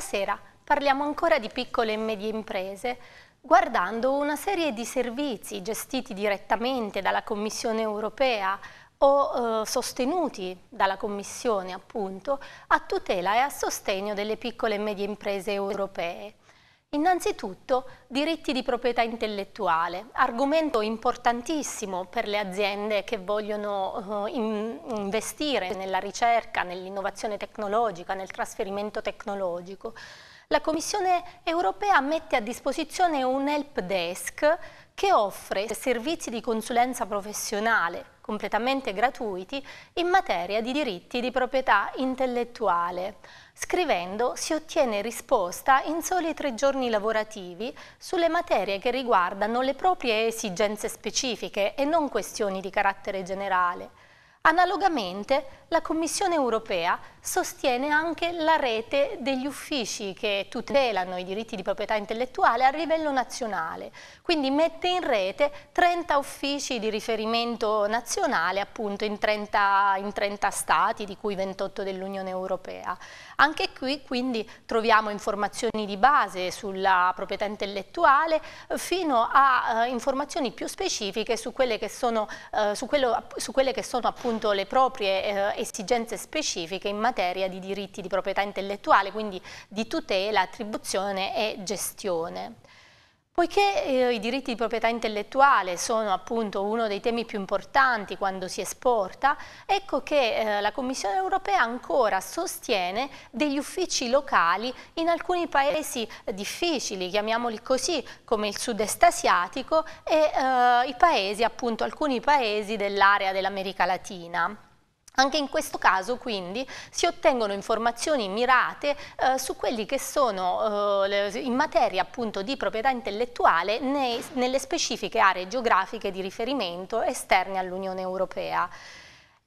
Stasera parliamo ancora di piccole e medie imprese, guardando una serie di servizi gestiti direttamente dalla Commissione europea o eh, sostenuti dalla Commissione appunto a tutela e a sostegno delle piccole e medie imprese europee. Innanzitutto, diritti di proprietà intellettuale, argomento importantissimo per le aziende che vogliono eh, in, investire nella ricerca, nell'innovazione tecnologica, nel trasferimento tecnologico la Commissione europea mette a disposizione un help desk che offre servizi di consulenza professionale completamente gratuiti in materia di diritti di proprietà intellettuale. Scrivendo si ottiene risposta in soli tre giorni lavorativi sulle materie che riguardano le proprie esigenze specifiche e non questioni di carattere generale. Analogamente la Commissione europea sostiene anche la rete degli uffici che tutelano i diritti di proprietà intellettuale a livello nazionale, quindi mette in rete 30 uffici di riferimento nazionale appunto in 30, in 30 stati di cui 28 dell'Unione Europea. Anche qui quindi troviamo informazioni di base sulla proprietà intellettuale fino a eh, informazioni più specifiche su quelle che sono, eh, su quello, su quelle che sono appunto appunto le proprie eh, esigenze specifiche in materia di diritti di proprietà intellettuale, quindi di tutela, attribuzione e gestione. Poiché eh, i diritti di proprietà intellettuale sono appunto uno dei temi più importanti quando si esporta, ecco che eh, la Commissione europea ancora sostiene degli uffici locali in alcuni paesi eh, difficili, chiamiamoli così, come il sud-est asiatico e eh, i paesi, appunto alcuni paesi dell'area dell'America Latina. Anche in questo caso quindi si ottengono informazioni mirate eh, su quelli che sono eh, in materia appunto di proprietà intellettuale nei, nelle specifiche aree geografiche di riferimento esterne all'Unione Europea.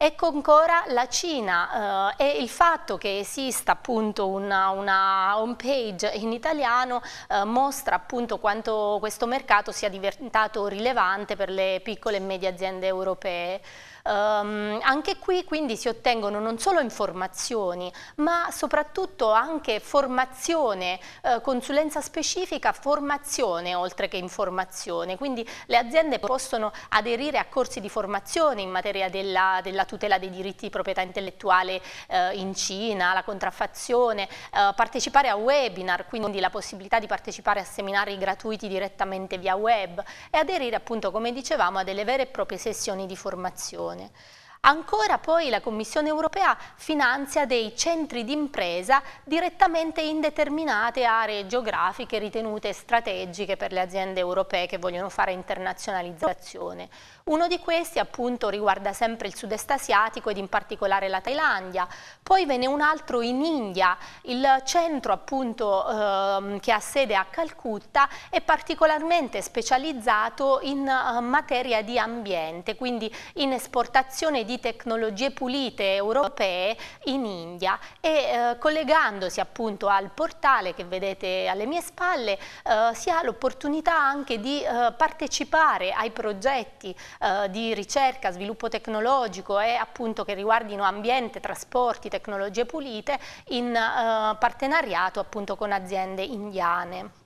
Ecco ancora la Cina eh, e il fatto che esista appunto una, una home page in italiano eh, mostra appunto quanto questo mercato sia diventato rilevante per le piccole e medie aziende europee. Um, anche qui quindi si ottengono non solo informazioni ma soprattutto anche formazione, eh, consulenza specifica, formazione oltre che informazione, quindi le aziende possono aderire a corsi di formazione in materia della, della tutela dei diritti di proprietà intellettuale eh, in Cina, la contraffazione, eh, partecipare a webinar, quindi la possibilità di partecipare a seminari gratuiti direttamente via web e aderire appunto come dicevamo a delle vere e proprie sessioni di formazione. Ancora poi la Commissione europea finanzia dei centri d'impresa direttamente in determinate aree geografiche ritenute strategiche per le aziende europee che vogliono fare internazionalizzazione. Uno di questi appunto riguarda sempre il sud-est asiatico ed in particolare la Thailandia. Poi ve n'è un altro in India, il centro appunto eh, che ha sede a Calcutta è particolarmente specializzato in eh, materia di ambiente, quindi in esportazione di di tecnologie pulite europee in India e eh, collegandosi appunto al portale che vedete alle mie spalle eh, si ha l'opportunità anche di eh, partecipare ai progetti eh, di ricerca, sviluppo tecnologico e appunto che riguardino ambiente, trasporti, tecnologie pulite in eh, partenariato appunto con aziende indiane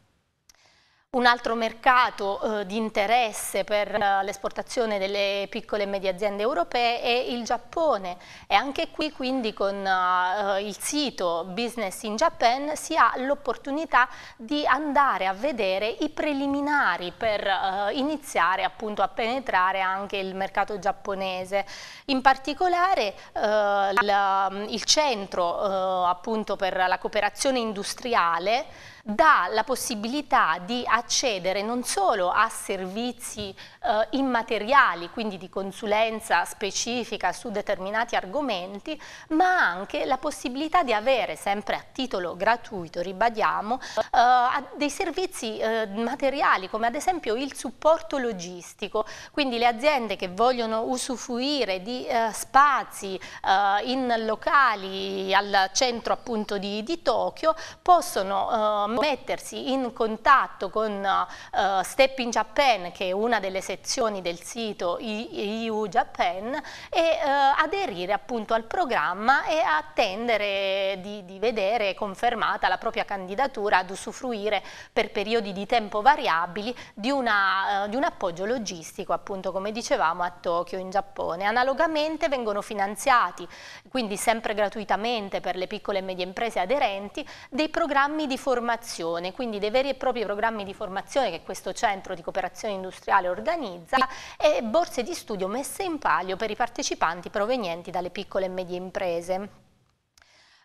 un altro mercato eh, di interesse per eh, l'esportazione delle piccole e medie aziende europee è il Giappone e anche qui quindi con eh, il sito Business in Japan si ha l'opportunità di andare a vedere i preliminari per eh, iniziare appunto a penetrare anche il mercato giapponese. In particolare eh, la, il centro eh, appunto per la cooperazione industriale dà la possibilità di accedere non solo a servizi eh, immateriali, quindi di consulenza specifica su determinati argomenti, ma anche la possibilità di avere, sempre a titolo gratuito, ribadiamo, eh, dei servizi eh, materiali come ad esempio il supporto logistico, quindi le aziende che vogliono usufruire di eh, spazi eh, in locali al centro appunto di, di Tokyo possono eh, mettersi in contatto con uh, Step in Japan, che è una delle sezioni del sito EU Japan, e uh, aderire appunto al programma e attendere di, di vedere confermata la propria candidatura ad usufruire per periodi di tempo variabili di, una, uh, di un appoggio logistico, appunto come dicevamo a Tokyo in Giappone. Analogamente vengono finanziati, quindi sempre gratuitamente per le piccole e medie imprese aderenti, dei programmi di formazione cooperazione, quindi dei veri e propri programmi di formazione che questo centro di cooperazione industriale organizza e borse di studio messe in palio per i partecipanti provenienti dalle piccole e medie imprese.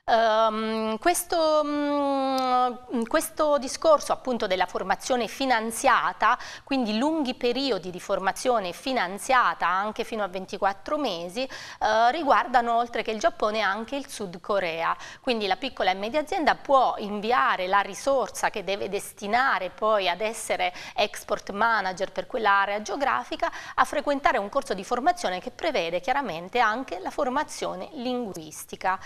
Um, questo, um, questo, discorso appunto della formazione finanziata, quindi lunghi periodi di formazione finanziata anche fino a 24 mesi, uh, riguardano oltre che il Giappone anche il Sud Corea. Quindi la piccola e media azienda può inviare la risorsa che deve destinare poi ad essere export manager per quell'area geografica a frequentare un corso di formazione che prevede chiaramente anche la formazione linguistica.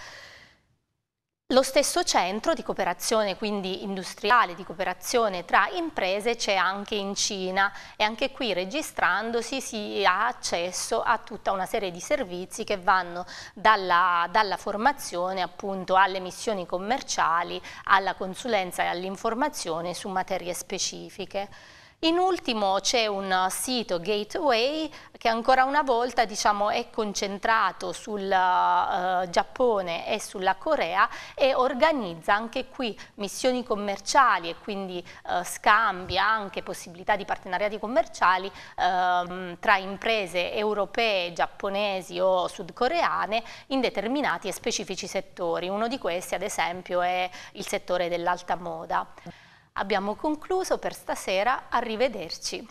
Lo stesso centro di cooperazione quindi industriale, di cooperazione tra imprese c'è anche in Cina e anche qui registrandosi si ha accesso a tutta una serie di servizi che vanno dalla, dalla formazione appunto alle missioni commerciali, alla consulenza e all'informazione su materie specifiche. In ultimo c'è un sito Gateway che ancora una volta diciamo, è concentrato sul uh, Giappone e sulla Corea e organizza anche qui missioni commerciali e quindi uh, scambi, anche possibilità di partenariati commerciali uh, tra imprese europee, giapponesi o sudcoreane in determinati e specifici settori. Uno di questi ad esempio è il settore dell'alta moda. Abbiamo concluso per stasera, arrivederci.